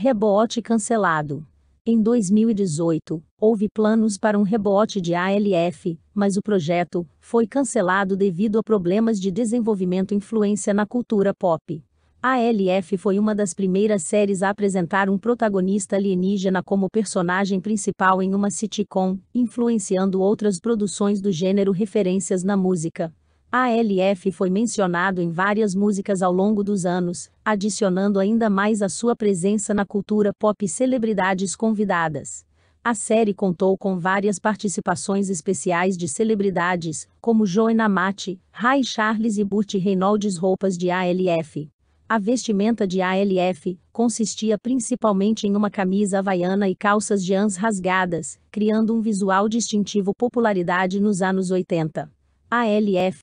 Rebote cancelado. Em 2018, houve planos para um rebote de ALF, mas o projeto foi cancelado devido a problemas de desenvolvimento e influência na cultura pop. ALF foi uma das primeiras séries a apresentar um protagonista alienígena como personagem principal em uma sitcom, influenciando outras produções do gênero referências na música, ALF foi mencionado em várias músicas ao longo dos anos, adicionando ainda mais a sua presença na cultura pop e celebridades convidadas. A série contou com várias participações especiais de celebridades, como Joan Amati, Ray Charles e Burt Reynolds. Roupas de ALF. A vestimenta de ALF consistia principalmente em uma camisa havaiana e calças jeans rasgadas, criando um visual distintivo popularidade nos anos 80. ALF